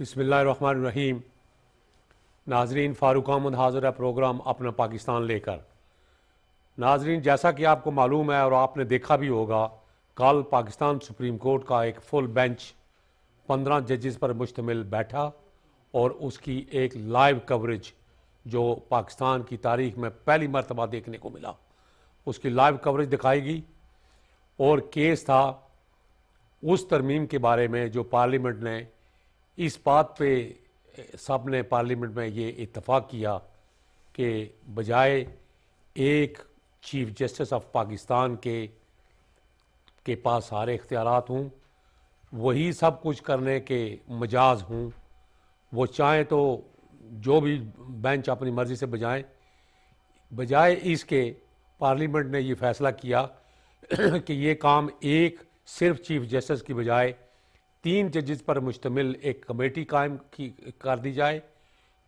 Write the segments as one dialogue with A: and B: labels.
A: बसमीम नाजरीन फ़ारूक अहमद हाजिर है प्रोग्राम अपना पाकिस्तान लेकर नाजरीन जैसा कि आपको मालूम है और आपने देखा भी होगा कल पाकिस्तान सुप्रीम कोर्ट का एक फुल बेंच पंद्रह जजेस पर मुश्तमिल बैठा और उसकी एक लाइव कवरेज जो पाकिस्तान की तारीख में पहली मरतबा देखने को मिला उसकी लाइव कवरेज दिखाई गई और केस था उस तरमीम के बारे में जो पार्लियामेंट ने इस बात पे सब ने पार्लियामेंट में ये इतफ़ाक़ किया कि बजाय एक चीफ जस्टिस ऑफ पाकिस्तान के के पास सारे इख्तियार हों वही सब कुछ करने के मजाज हों वो चाहें तो जो भी बेंच अपनी मर्ज़ी से बजाएं बजाय इसके पार्लियामेंट ने ये फ़ैसला किया कि ये काम एक सिर्फ चीफ जस्टिस की बजाय तीन जजेस पर मुश्तमिल एक कमेटी कायम की कर दी जाए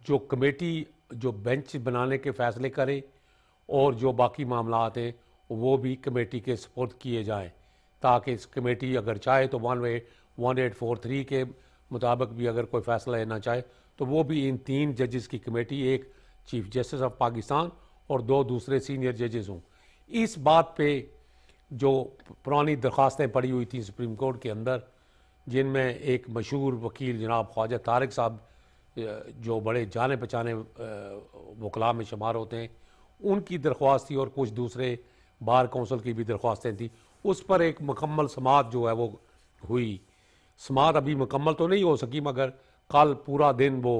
A: जो कमेटी जो बेंच बनाने के फैसले करे और जो बाकी मामला हैं वो भी कमेटी के सपोर्ट किए जाएं ताकि इस कमेटी अगर चाहे तो one way one eight four three के मुताबिक भी अगर कोई फैसला लेना चाहे तो वो भी इन तीन जजेस की कमेटी एक चीफ जस्टिस ऑफ पाकिस्तान और दो दूसरे सीनियर जजेस हों इस बात पे जो पुरानी दरख्वास्तें पड़ी हुई थी सुप्रीम कोर्ट के अंदर जिनमें एक मशहूर वकील जनाब ख्वाजा तारक साहब जो बड़े जाने पहचाने वकला में शुमार होते हैं उनकी दरख्वास्त थी और कुछ दूसरे बार कौंसल की भी दरख्वास्तें थी उस पर एक मकम्मल समात जो है वो हुई समात अभी मकम्मल तो नहीं हो सकी मगर कल पूरा दिन वो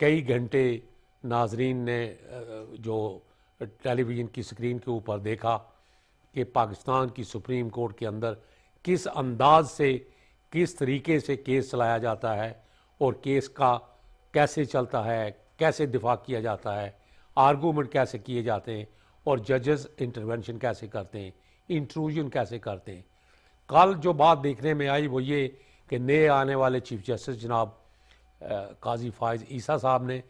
A: कई घंटे नाजरीन ने जो टेलीविज़न की स्क्रीन के ऊपर देखा कि पाकिस्तान की सुप्रीम कोर्ट के अंदर किस अंदाज से किस तरीके से केस चलाया जाता है और केस का कैसे चलता है कैसे दिफा किया जाता है आर्गूमेंट कैसे किए जाते हैं और जजेस इंटरवेंशन कैसे करते हैं इंट्रूजन कैसे करते हैं कल जो बात देखने में आई वो ये कि नए आने वाले चीफ जस्टिस जनाब काजी फायज ईसा साहब ने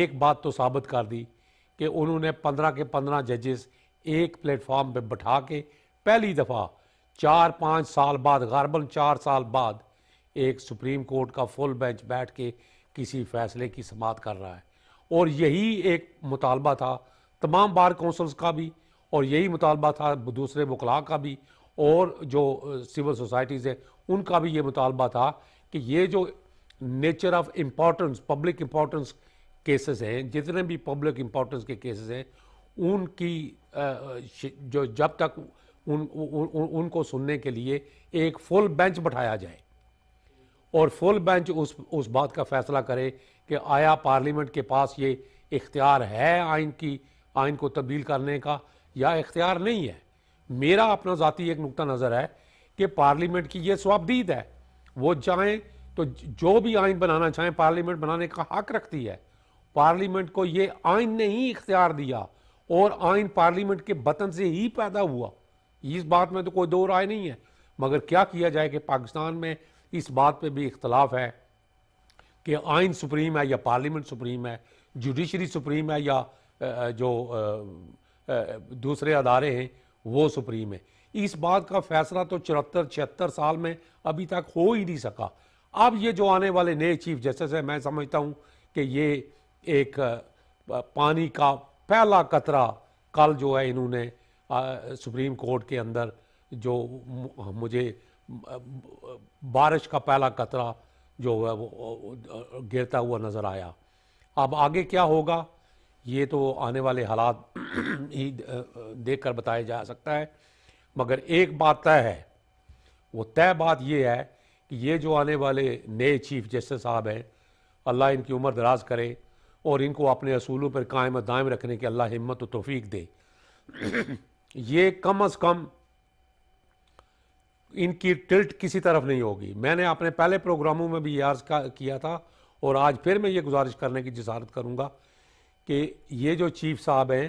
A: एक बात तो साबित कर दी कि उन्होंने पंद्रह के पंद्रह जजेस एक प्लेटफॉर्म पर बैठा के पहली दफ़ा चार पाँच साल बाद गारबल चार साल बाद एक सुप्रीम कोर्ट का फुल बेंच बैठ के किसी फैसले की समात कर रहा है और यही एक मुतालबा था तमाम बार कौंसल्स का भी और यही मुतालबा था दूसरे वकला का भी और जो सिविल सोसाइटीज़ हैं उनका भी ये मुतालबा था कि ये जो nature of importance public importance cases हैं जितने भी पब्लिक इम्पोर्टेंस के केसेस हैं उनकी जो जब तक उन, उ, उ, उनको सुनने के लिए एक फुल बेंच बैठाया जाए और फुल बेंच उस उस बात का फैसला करे कि आया पार्लियामेंट के पास ये इख्तियार है आइन की आइन को तब्दील करने का या इख्तियार नहीं है मेरा अपना ज़ाती एक नुकता नज़र है कि पार्लियामेंट की ये स्वाबदीद है वो चाहें तो जो भी आइन बनाना चाहें पार्लियामेंट बनाने का हक रखती है पार्लियामेंट को ये आइन ने ही इख्तियार दिया और आइन पार्लियामेंट के बतन से ही पैदा हुआ इस बात में तो कोई दो राय नहीं है मगर क्या किया जाए कि पाकिस्तान में इस बात पे भी इख्तलाफ है कि आइन सुप्रीम है या पार्लियामेंट सुप्रीम है जुडिशरी सुप्रीम है या जो दूसरे अदारे हैं वो सुप्रीम है इस बात का फैसला तो चौहत्तर छिहत्तर साल में अभी तक हो ही नहीं सका अब ये जो आने वाले नए चीफ जस्टिस हैं मैं समझता हूँ कि ये एक पानी का पहला कतरा कल जो है इन्होंने सुप्रीम कोर्ट के अंदर जो मुझे बारिश का पहला कतरा जो है वो गिरता हुआ नज़र आया अब आगे क्या होगा ये तो आने वाले हालात ही देख कर बताया जा सकता है मगर एक बात तय है वो तय बात ये है कि ये जो आने वाले नए चीफ जस्टिस साहब हैं अल्लाह इनकी उम्र दराज करे और इनको अपने असूलों पर कायम दायम रखने की अल्लाह हिम्मत तो तोफीक दे ये कम अज कम इनकी टिल्ट किसी तरफ नहीं होगी मैंने अपने पहले प्रोग्रामों में भी ये अर्ज किया था और आज फिर मैं ये गुजारिश करने की जसारत करूँगा कि ये जो चीफ साहब हैं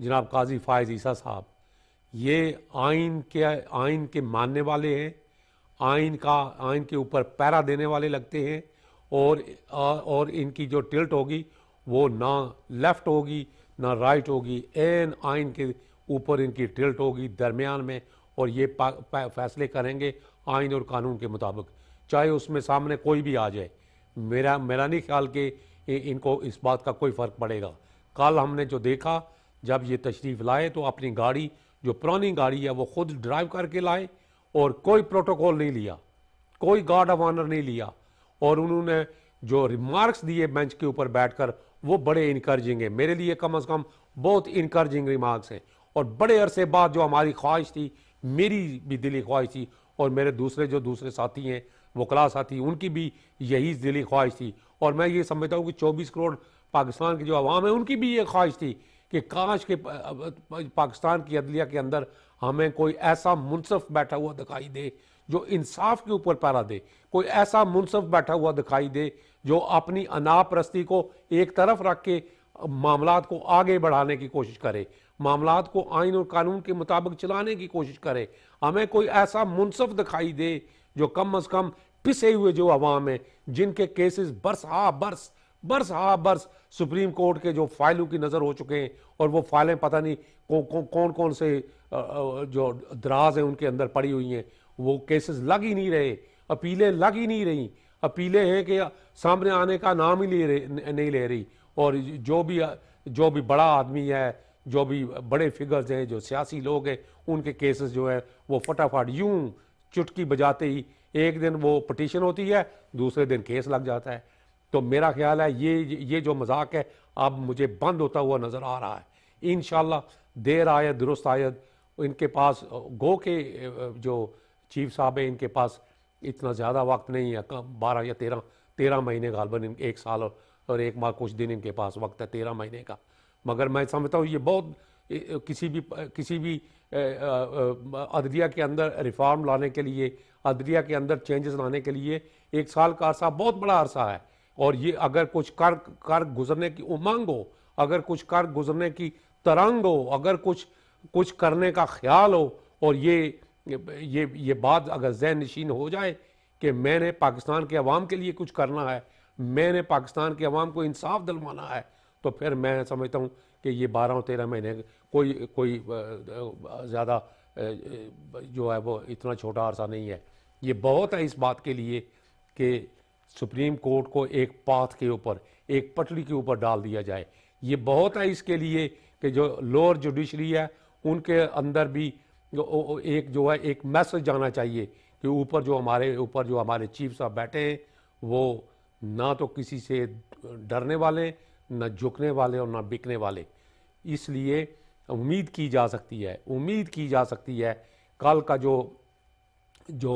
A: जनाब काजी फायज़ ईसा साहब ये आइन के आइन के मानने वाले हैं आइन का आइन के ऊपर पैरा देने वाले लगते हैं और और इनकी जो टिल्ट होगी वो ना लेफ़्ट होगी ना राइट होगी एन आइन के ऊपर इनकी टिल्ट होगी दरमियान में और ये फैसले करेंगे आइन और कानून के मुताबिक चाहे उसमें सामने कोई भी आ जाए मेरा मेरा नहीं ख्याल कि इनको इस बात का कोई फ़र्क पड़ेगा कल हमने जो देखा जब ये तशरीफ़ लाए तो अपनी गाड़ी जो पुरानी गाड़ी है वो खुद ड्राइव करके लाए और कोई प्रोटोकॉल नहीं लिया कोई गार्ड ऑफ ऑनर नहीं लिया और उन्होंने जो रिमार्क्स दिए बेंच के ऊपर बैठकर वो बड़े इनकरेजिंग है मेरे लिए कम अज़ कम बहुत इनकरेजिंग रिमार्क्स हैं और बड़े अरसे बाद जो हमारी ख्वाहिश थी मेरी भी दिली ख्वाहिश थी और मेरे दूसरे जो दूसरे साथी हैं वकला साथी उनकी भी यही दिली ख्वाहिश थी और मैं ये समझता हूँ कि चौबीस करोड़ पाकिस्तान की जो आवाम है उनकी भी ये ख्वाहिश थी कि काश के पाकिस्तान की अदलिया के अंदर हमें कोई ऐसा मुनसफ बैठा हुआ दिखाई दे जो इंसाफ के ऊपर पैरा दे कोई ऐसा मुनसफ बैठा हुआ दिखाई दे जो अपनी अनाप रस्ती को एक तरफ रख के मामला को आगे बढ़ाने की कोशिश करे मामला को आइन और कानून के मुताबिक चलाने की कोशिश करें हमें कोई ऐसा मुनसफ दिखाई दे जो कम अज़ कम पिसे हुए जो अवाम है जिनके केसेस बरस हा बरस बरस हा बरस सुप्रीम कोर्ट के जो फाइलों की नज़र हो चुके हैं और वो फाइलें पता नहीं कौ, कौ, कौन कौन से जो दराज हैं उनके अंदर पड़ी हुई हैं वो केसेस लग ही नहीं रहे अपीलें लग ही नहीं रही अपीलें हैं कि सामने आने का नाम ही ले रहे नहीं ले रही और जो भी जो भी बड़ा आदमी है जो भी बड़े फिगर्स हैं जो सियासी लोग हैं उनके केसेस जो हैं वो फटाफट यूं चुटकी बजाते ही एक दिन वो पटिशन होती है दूसरे दिन केस लग जाता है तो मेरा ख्याल है ये ये जो मजाक है अब मुझे बंद होता हुआ नज़र आ रहा है इन देर आयद दुरुस्त आयद इनके पास गो के जो चीफ साहब हैं इनके पास इतना ज़्यादा वक्त नहीं है बारह या तेरह तेरह महीने गालबन एक साल और एक माह कुछ दिन इनके पास वक्त है तेरह महीने का मगर मैं समझता हूँ ये बहुत किसी भी किसी भी अदलिया के अंदर रिफॉर्म लाने के लिए अदलिया के अंदर चेंजेस लाने के लिए एक साल का अरसा बहुत बड़ा अरसा है और ये अगर कुछ कर कर गुजरने की उमंग हो अगर कुछ कर गुजरने की तरंग हो अगर कुछ कुछ करने का ख्याल हो और ये ये ये बात अगर जहन नशीन हो जाए कि मैंने पाकिस्तान के अवाम के लिए कुछ करना है मैंने पाकिस्तान के अवाम को इंसाफ दिलवाना है तो फिर मैं समझता हूँ कि ये बारह और तेरह महीने कोई कोई ज़्यादा जो है वो इतना छोटा अरसा नहीं है ये बहुत है इस बात के लिए कि सुप्रीम कोर्ट को एक पाथ के ऊपर एक पटरी के ऊपर डाल दिया जाए ये बहुत है इसके लिए कि जो लोअर जुडिशरी है उनके अंदर भी एक जो है एक मैसेज जाना चाहिए कि ऊपर जो हमारे ऊपर जो हमारे चीफ साहब बैठे हैं वो ना तो किसी से डरने वाले हैं न झुकने वाले और ना बिकने वाले इसलिए उम्मीद की जा सकती है उम्मीद की जा सकती है कल का जो जो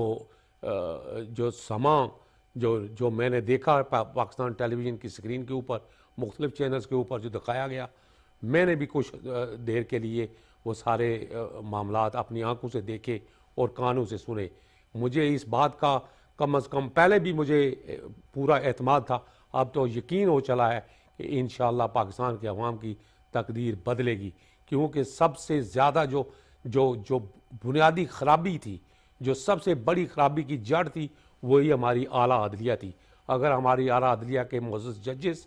A: जो समा जो जो मैंने देखा पा, पाकिस्तान टेलीविज़न की स्क्रीन के ऊपर मुख्तलि चैनल्स के ऊपर जो दिखाया गया मैंने भी कुछ देर के लिए वो सारे मामला अपनी आंखों से देखे और कानों से सुने मुझे इस बात का कम अज़ कम पहले भी मुझे पूरा अहतमाद था अब तो यकीन हो चला है कि इन पाकिस्तान के अवाम की तकदीर बदलेगी क्योंकि सबसे ज़्यादा जो जो जो बुनियादी खराबी थी जो सबसे बड़ी खराबी की जड़ थी वही हमारी आला अदलिया थी अगर हमारी आला अदलिया के मोजस जजेस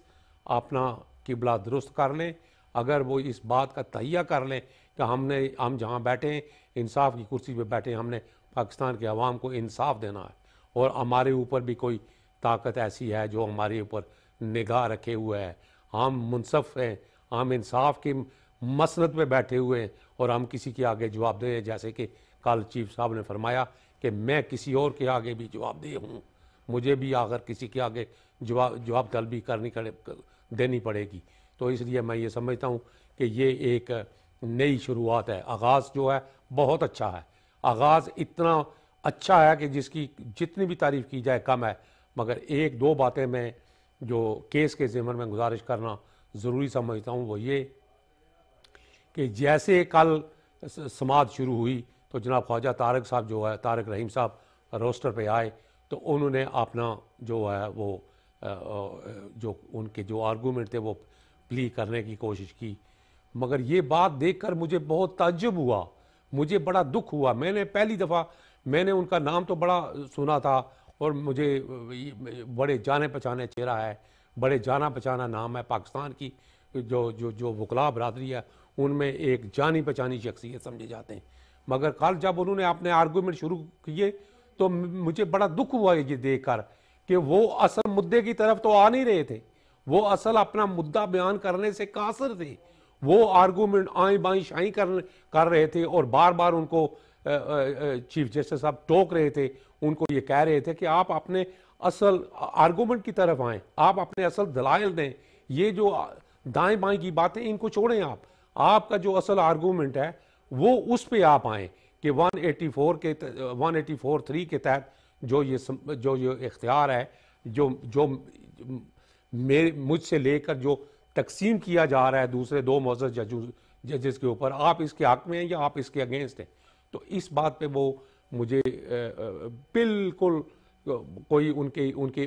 A: अपना किबला दुरुस्त कर लें अगर वो इस बात का तहिया कर लें कि हमने हम जहाँ बैठे हैं इंसाफ की कुर्सी पर बैठे हैं हमने पाकिस्तान के अवाम को इंसाफ देना है और हमारे ऊपर भी कोई ताकत ऐसी है जो हमारे ऊपर निगाह रखे हुआ है हम मुनसफ़ हैं हम इंसाफ के मसनत में बैठे हुए हैं और हम किसी के आगे जवाब दे जैसे कि कल चीफ साहब ने फरमाया कि मैं किसी और के आगे भी जवाब दे हूँ मुझे भी अगर किसी के आगे जवाब जवाब तलबी करनी कर, देनी पड़ेगी तो इसलिए मैं ये समझता हूँ कि ये एक नई शुरुआत है आगाज़ जो है बहुत अच्छा है आगाज़ इतना अच्छा है कि जिसकी जितनी भी तारीफ़ की जाए कम है मगर एक दो बातें मैं जो केस के ज़िम्मे में गुजारिश करना ज़रूरी समझता हूँ वो ये कि जैसे कल समाज शुरू हुई तो जनाब ख्वाजा तारक साहब जो है तारक रहीम साहब रोस्टर पे आए तो उन्होंने अपना जो है वो जो उनके जो आर्गूमेंट थे वो प्ली करने की कोशिश की मगर ये बात देखकर मुझे बहुत तजुब हुआ मुझे बड़ा दुख हुआ मैंने पहली दफ़ा मैंने उनका नाम तो बड़ा सुना था और मुझे बड़े जाने पहचाने चेहरा है बड़े जाना पहचाना नाम है पाकिस्तान की जो जो जो वकला बरदरी है उनमें एक जानी पहचानी शख्सियत समझे जाते हैं मगर कल जब उन्होंने अपने आर्गूमेंट शुरू किए तो मुझे बड़ा दुख हुआ ये देख कर कि वो असल मुद्दे की तरफ तो आ नहीं रहे थे वो असल अपना मुद्दा बयान करने से कासर थे वो आर्गूमेंट आई बाई शाई कर कर रहे थे और बार बार उनको चीफ जस्टिस साहब टोक रहे थे उनको ये कह रहे थे कि आप अपने असल आर्गूमेंट की तरफ आए आप अपने असल दलाइल दें ये जो दाएं बाएं की बातें इनको छोड़ें आप आपका जो असल आर्गूमेंट है वो उस पर आप आए कि 184 के 184 थ्री के तहत जो ये जो ये इख्तियार है जो जो मेरे मुझसे लेकर जो तकसीम किया जा रहा है दूसरे दो मौजूद जजों जजेस के ऊपर आप इसके हक में हैं या आप इसके अगेंस्ट हैं तो इस बात पे वो मुझे बिल्कुल कोई उनके उनके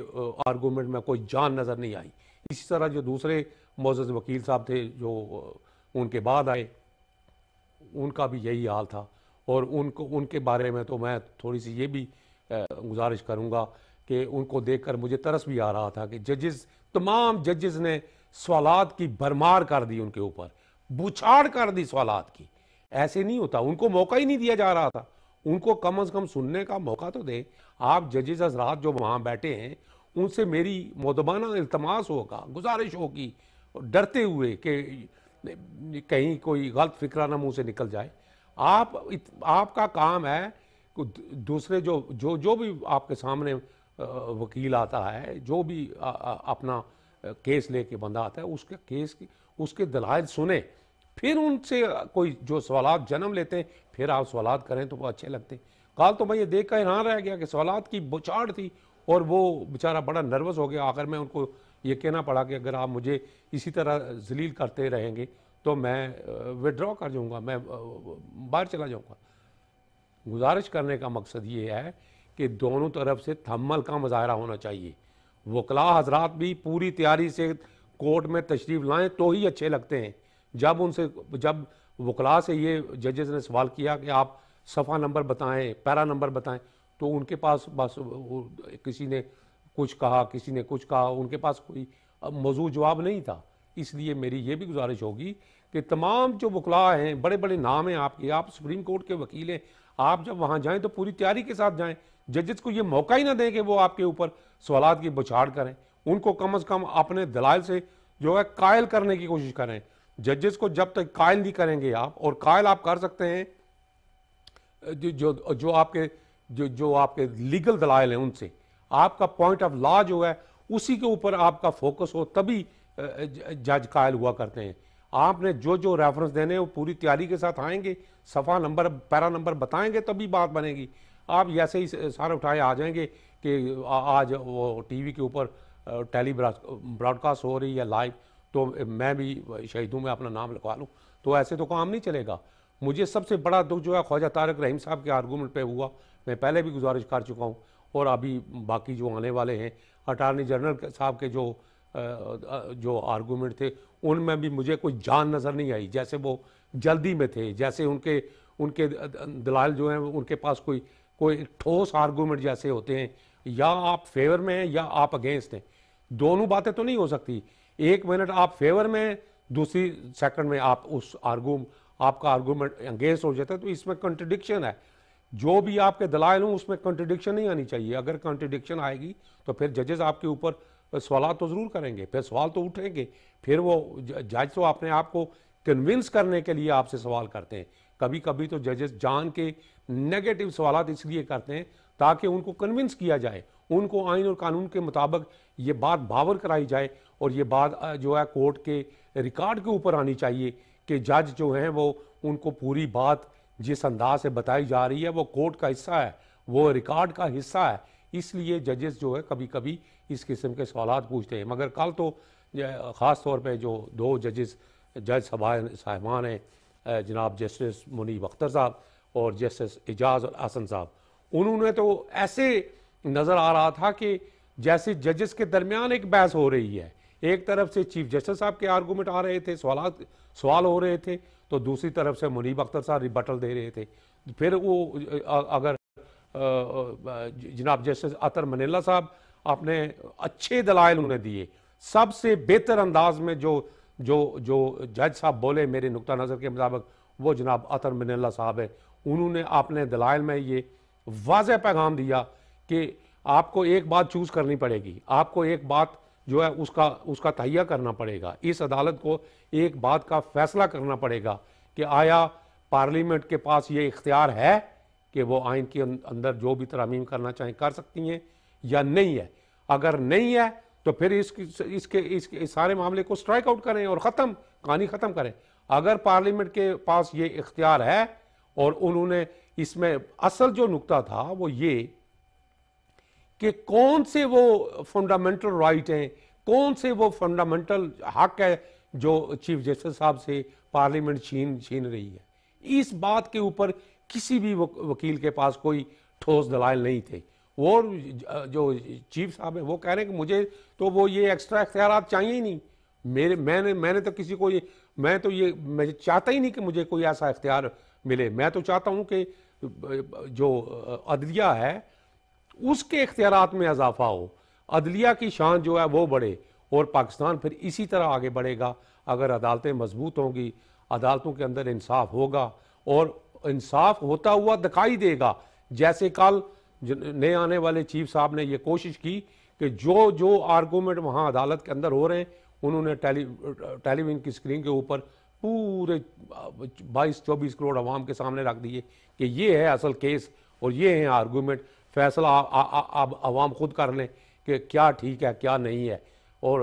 A: आर्गूमेंट में कोई जान नज़र नहीं आई इसी तरह जो दूसरे मोज़ वकील साहब थे जो उनके बाद आए उनका भी यही हाल था और उनको उनके बारे में तो मैं थोड़ी सी ये भी गुजारिश करूँगा कि उनको देखकर मुझे तरस भी आ रहा था कि जजेस तमाम जजेस ने सवालत की भरमार कर दी उनके ऊपर बुछाड़ कर दी सवालत की ऐसे नहीं होता उनको मौका ही नहीं दिया जा रहा था उनको कम अज कम सुनने का मौका तो दें आप जजेस हजरात जो वहाँ बैठे हैं उनसे मेरी मदबाना इल्तमास होगा गुजारिश होगी डरते हुए कि कहीं कोई गलत फिक्र ना मुँह से निकल जाए आप इत, आपका काम है दूसरे जो जो जो भी आपके सामने वकील आता है जो भी आ, आ, अपना केस लेके बंदा आता है उसके केस की उसके दलाइल सुने फिर उनसे कोई जो सवाल जन्म लेते हैं फिर आप सवाल करें तो वो अच्छे लगते हैं कल तो मैं ये देख कर हैरान रह गया कि सवाल की बुछाड़ थी और वो बेचारा बड़ा नर्वस हो गया आखिर में उनको ये कहना पड़ा कि अगर आप मुझे इसी तरह जलील करते रहेंगे तो मैं विड्रॉ कर जाऊँगा मैं बाहर चला जाऊँगा गुजारिश करने का मकसद ये है कि दोनों तरफ से थम्मल का मुजाहरा होना चाहिए वकला हजरात भी पूरी तैयारी से कोर्ट में तशरीफ़ लाएँ तो ही अच्छे लगते हैं जब उनसे जब वकला से ये जजेस ने सवाल किया कि आप सफ़ा नंबर बताएं पैरा नंबर बताएं तो उनके पास बस किसी ने कुछ कहा किसी ने कुछ कहा उनके पास कोई मौजू जवाब नहीं था इसलिए मेरी ये भी गुजारिश होगी कि तमाम जो वकला हैं बड़े बड़े नाम हैं आपके आप सुप्रीम कोर्ट के वकील हैं आप जब वहाँ जाएँ तो पूरी तैयारी के साथ जाएँ जजेस को ये मौका ही ना दें कि वो आपके ऊपर सवाल की बछाड़ करें उनको कम अज़ कम अपने दलाल से जो है कायल करने की कोशिश करें जजेस को जब तक कायल नहीं करेंगे आप और कायल आप कर सकते हैं जो जो, जो आपके जो जो आपके लीगल दलाइल हैं उनसे आपका पॉइंट ऑफ लॉ जो है उसी के ऊपर आपका फोकस हो तभी जज कायल हुआ करते हैं आपने जो जो रेफरेंस देने वो पूरी तैयारी के साथ आएंगे सफ़ा नंबर पैरा नंबर बताएंगे तभी बात बनेगी आप ऐसे ही सारे उठाए आ जाएंगे कि आज वो टीवी के ऊपर टेली ब्रॉडकास्ट हो रही है लाइव तो मैं भी शहीदों में अपना नाम लिखवा लूँ तो ऐसे तो काम नहीं चलेगा मुझे सबसे बड़ा दुख जो है ख्वाजा तारक रहीम साहब के आर्गूमेंट पर हुआ मैं पहले भी गुजारिश कर चुका हूँ और अभी बाकी जो आने वाले हैं अटारनी जनरल साहब के जो जो आर्गूमेंट थे उनमें भी मुझे कोई जान नज़र नहीं आई जैसे वो जल्दी में थे जैसे उनके उनके दलाल जो हैं उनके पास कोई कोई ठोस आर्गूमेंट जैसे होते हैं या आप फेवर में हैं या आप अगेंस्ट हैं दोनों बातें तो नहीं हो सकती एक मिनट आप फेवर में दूसरी सेकंड में आप उस आर्गूम आपका आर्गूमेंट एंगेज हो जाता है तो इसमें कंट्रडिक्शन है जो भी आपके दलाल हों उसमें कंट्रडिक्शन नहीं आनी चाहिए अगर कंट्रडिक्शन आएगी तो फिर जजेस आपके ऊपर सवाल तो ज़रूर करेंगे फिर सवाल तो उठेंगे फिर वो जज तो अपने आप को कन्विंस करने के लिए आपसे सवाल करते हैं कभी कभी तो जजेस जान के नेगेटिव सवाल इसलिए करते हैं ताकि उनको कन्विंस किया जाए उनको आइन और कानून के मुताबिक ये बात बावर कराई जाए और ये बात जो है कोर्ट के रिकॉर्ड के ऊपर आनी चाहिए कि जज जो हैं वो उनको पूरी बात जिस अंदाज से बताई जा रही है वो कोर्ट का हिस्सा है वो रिकॉर्ड का हिस्सा है इसलिए जजेस जो है कभी कभी इस किस्म के सवाल पूछते हैं मगर कल तो ख़ास तौर पर जो दो जजेस जज सभा साहबान हैं जनाब जस्टिस मुनीब अख्तर साहब और जस्टिस एजाज और आसन साहब उन्होंने तो ऐसे नज़र आ रहा था कि जैसे जजेस के दरमियान एक बहस हो रही है एक तरफ से चीफ जस्टिस साहब के आर्गूमेंट आ रहे थे सवाल सवाल हो रहे थे तो दूसरी तरफ से मुनीब अख्तर साहब रिबटल दे रहे थे फिर वो अगर जनाब जस्टिस अतर मनेला साहब आपने अच्छे दलाइल उन्हें दिए सबसे बेहतर अंदाज में जो जो जो जज साहब बोले मेरे नुक़ नज़र के मुताबिक वो जनाब अतर मनेला साहब है उन्होंने अपने दलाइल में ये वाज पैगाम दिया कि आपको एक बात चूज़ करनी पड़ेगी आपको एक बात जो है उसका उसका तहैया करना पड़ेगा इस अदालत को एक बात का फैसला करना पड़ेगा कि आया पार्लियामेंट के पास ये इख्तियार है कि वो आइन के अं-, अंदर जो भी तरामीम करना चाहें कर सकती हैं या नहीं है अगर नहीं है तो फिर इस, इसके इसके इस सारे मामले को स्ट्राइक आउट करें और ख़त्म कहानी ख़त्म करें अगर पार्लियामेंट के पास ये इख्तियार है और उन्होंने इसमें असल जो नुकता था वो ये कि कौन से वो फंडामेंटल राइट हैं कौन से वो फंडामेंटल हक है जो चीफ जस्टिस साहब से पार्लियामेंट छीन छीन रही है इस बात के ऊपर किसी भी वकील के पास कोई ठोस दलाल नहीं थे वो जो चीफ साहब हैं वो कह रहे हैं कि मुझे तो वो ये एक्स्ट्रा अख्तियार चाहिए ही नहीं मेरे मैंने मैंने तो किसी को ये मैं तो ये मैं चाहता ही नहीं कि मुझे कोई ऐसा इख्तियार मिले मैं तो चाहता हूँ कि जो अदलिया है उसके इख्तियार में इजाफा हो अदलिया की शान जो है वो बढ़े और पाकिस्तान फिर इसी तरह आगे बढ़ेगा अगर अदालतें मजबूत होंगी अदालतों के अंदर इंसाफ होगा और इंसाफ होता हुआ दिखाई देगा जैसे कल नए आने वाले चीफ साहब ने यह कोशिश की कि जो जो आर्गूमेंट वहाँ अदालत के अंदर हो रहे हैं उन्होंने टेली टेलीविजन की स्क्रीन के ऊपर पूरे 22-24 करोड़ आवाम के सामने रख दिए कि ये है असल केस और ये हैं आर्गूमेंट फैसला अब आवाम खुद कर लें कि क्या ठीक है क्या नहीं है और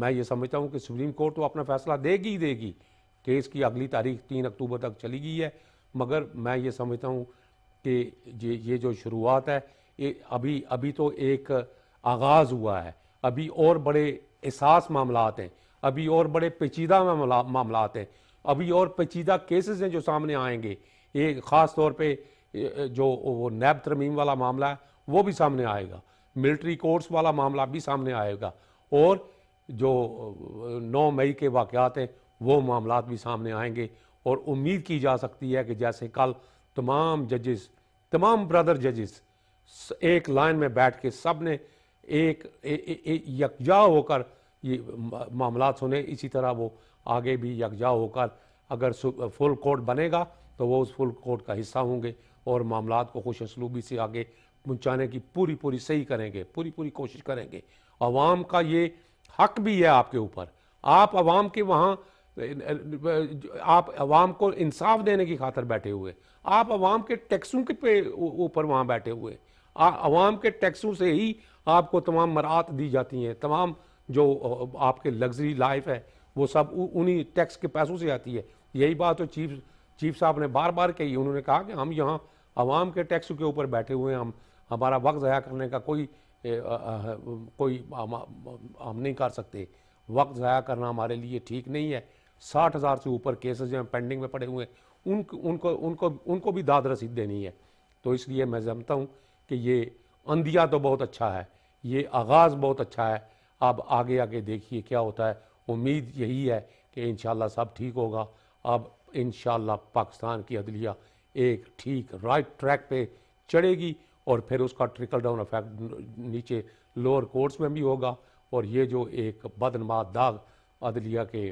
A: मैं ये समझता हूँ कि सुप्रीम कोर्ट तो अपना फैसला देगी ही देगी केस की अगली तारीख तीन अक्टूबर तक चली गई है मगर मैं ये समझता हूँ कि ये ये जो शुरुआत है ये अभी अभी तो एक आगाज़ हुआ है अभी और बड़े एहसास मामला हैं अभी और बड़े पेचीदा मामला मामला हैं अभी और पेचीदा केसेस हैं जो सामने आएंगे ये ख़ास तौर पर जो वो नैब तरमीम वाला मामला है वो भी सामने आएगा मिलिट्री कोर्ट्स वाला मामला भी सामने आएगा और जो 9 मई के वाक़ात हैं वो मामला भी सामने आएंगे और उम्मीद की जा सकती है कि जैसे कल तमाम जजेस तमाम ब्रदर जजेस एक लाइन में बैठ के सब ने एक यकजा होकर ये मामला सुने इसी तरह वो आगे भी यकजा होकर अगर फुल कोर्ट बनेगा तो वो उस फुल कोर्ट का हिस्सा होंगे और मामला को खुश असलूबी से आगे पहुँचाने की पूरी पूरी सही करेंगे पूरी पूरी कोशिश करेंगे आवाम का ये हक भी है आपके ऊपर आप आवाम के वहाँ आप आवाम को इंसाफ देने की खातर बैठे हुए आप आवाम के टैक्सों के पे ऊपर वहाँ बैठे हुए आवाम के टैक्सों से ही आपको तमाम मरात दी जाती हैं तमाम जो आपके लग्जरी लाइफ है वो सब उन्हीं टैक्स के पैसों से आती है यही बात तो चीफ चीफ साहब ने बार बार कही उन्होंने कहा कि हम यहाँ आवाम के टैक्स के ऊपर बैठे हुए हैं हम हमारा वक्त ज़ाया करने का कोई ए, आ, आ, कोई हम, हम नहीं कर सकते वक्त ज़ाया करना हमारे लिए ठीक नहीं है साठ हज़ार से ऊपर केसेस जो हैं पेंडिंग में पड़े हुए हैं उन, उनको उनको उनको भी दाद रसीद देनी है तो इसलिए मैं जानता हूँ कि ये अंधिया तो बहुत अच्छा है ये आगाज़ बहुत अच्छा है अब आगे आगे देखिए क्या होता है उम्मीद यही है कि इन सब ठीक होगा अब इन पाकिस्तान की अदलिया एक ठीक राइट ट्रैक पे चढ़ेगी और फिर उसका ट्रिकल डाउन इफेक्ट नीचे लोअर कोर्ट्स में भी होगा और ये जो एक बदनमा दाग अदलिया के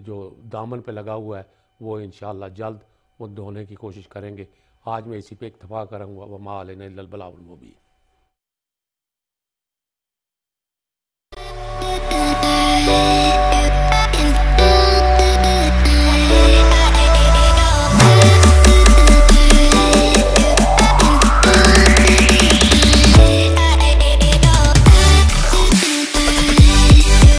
A: जो दामन पे लगा हुआ है वो इन जल्द वो धोने की कोशिश करेंगे आज मैं इसी पे इतफा करूँगा वमा अलबलाउलमबी